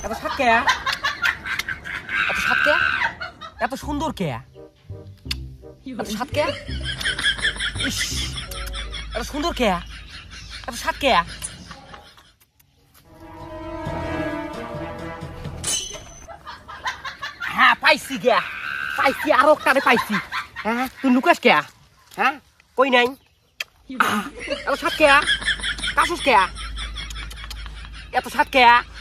Het is hakke. Het is hakke. Het is gewoon doorke. Het is hakke. Het is gewoon doorke. Het is hakke. Ha, paisi ge. Paisi arok tare paisi. Ha, tu nukas ke? Ha? Koi nahi. Het is hakke. Kasus ke? Het is hakke.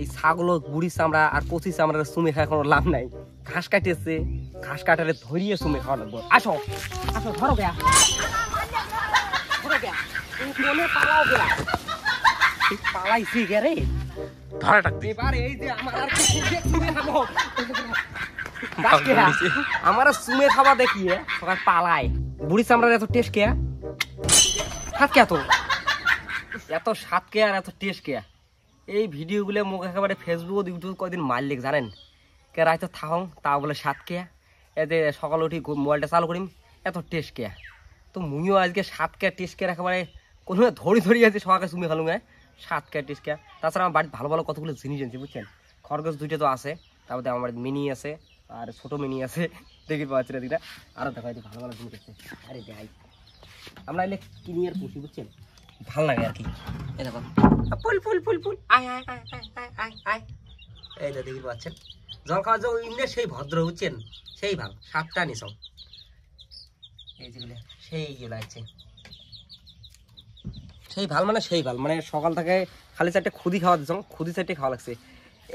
এই ছাগল বুড়ি চামড়া আর কচি চামড়ার সুমে খাওয়া কোনো লাভ নাই ঘাস কাটেছে ঘাস কাটারে ধরিয়ে সুমে খাওয়া লাগবে আসো আসো ধরো গেয়া পালাইছি গে রে আমার সুমে খাবো দেখিয়ে সবাই পালায় বুড়ি চামড়ার এত টেস্ট কেয়া হাত কেয়া এত স্বাদ কেয়া আর এত টেস্ট কে এই ভিডিওগুলো মোক একেবারে ফেসবুক ইউটিউব কদিন মারলিক জানেন কে তো থাকং তা বলে সাত কেয়া এতে সকাল উঠি মোবাইলটা চালু করিম এত টেস্ট কেয়া তো মুইও আজকে সাত কেয়া টেস্ট কে একেবারে কোনো ধরি ধরি আছে সকালে চুমি খালুম হ্যাঁ? সাত কেয়া টেস্ট কেয়া তাছাড়া আমার বাড়ির ভালো ভালো কতগুলো জিনিস এনেছি বুঝছেন খরগোশ দুইটা তো আছে তারপরে আমার মিনি আছে আর ছোট মিনি আছে দেখি পাচ্ছি না দিকটা আরও দেখা ভালো ভালো জিনিস আছে আরে যাই আমরা এলে কিনিয়ার পুষি বুঝছেন ভাল লাগে আর কি এই দেখো ফুল ফুল ফুল ফুল আয় আয় আয় আয় আয় আয় এই তো দেখি পাচ্ছেন জল খাওয়া যে ইন্দ্রে সেই ভদ্র হচ্ছেন সেই ভাল সাতটা নিস এই যেগুলো গুলো আছে সেই ভাল মানে সেই ভাল মানে সকাল থেকে খালি চারটে খুদি খাওয়া দিচ্ছ খুদি চারটে খাওয়া লাগছে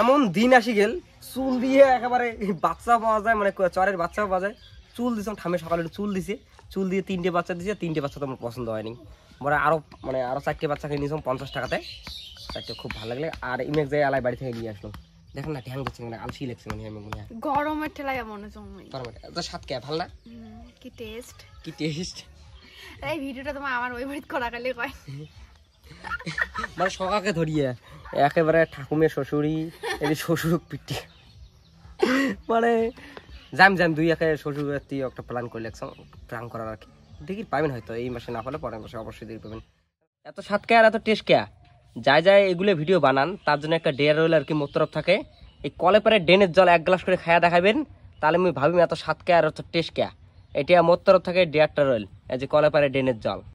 এমন দিন আসি গেল চুল দিয়ে একেবারে বাচ্চা পাওয়া যায় মানে চরের বাচ্চা পাওয়া যায় চুল দিছ ঠামে সকালে চুল দিছে চুল দিয়ে তিনটে বাচ্চা দিয়েছে তিনটে বাচ্চা তো আমার পছন্দ হয়নি মানে আরও মানে আরও চারটে বাচ্চা কিনে নিয়েছিলাম পঞ্চাশ টাকাতে চারটে খুব ভালো লাগলে আর ইমেক যাই আলাই বাড়ি থেকে নিয়ে আসলো দেখেন না ঠ্যাং দিচ্ছে মানে আলসি লাগছে মানে আমি মনে হয় গরমের ঠেলায় মনে জমাই গরমের সাত কে ভালো না কি টেস্ট কি টেস্ট এই ভিডিওটা তোমার আমার ওই বাড়িতে গেলে কয় মানে সকাকে ধরিয়ে একেবারে ঠাকুমের শ্বশুরি এই শ্বশুর পিটি মানে যাম যাম দুই একে শ্বশুর তুই একটা প্ল্যান করে লাগছ প্ল্যান করার আর কি দেখি পাবেন হয়তো এই মাসে না হলে পরের মাসে অবশ্যই দেখি পাবেন এত সাত আর এত টেস্ট কেয়া যাই যায় এগুলো ভিডিও বানান তার জন্য একটা ডেয়ার রয়েল আর কি মোতরফ থাকে এই কলে পরে ড্রেনের জল এক গ্লাস করে খায়া দেখাবেন তাহলে আমি ভাবিম এত সাত কেয়া আর এত টেস্ট কেয়া এটা মোতরফ থাকে ডেয়ারটা রয়েল এই যে কলে পারে ড্রেনের জল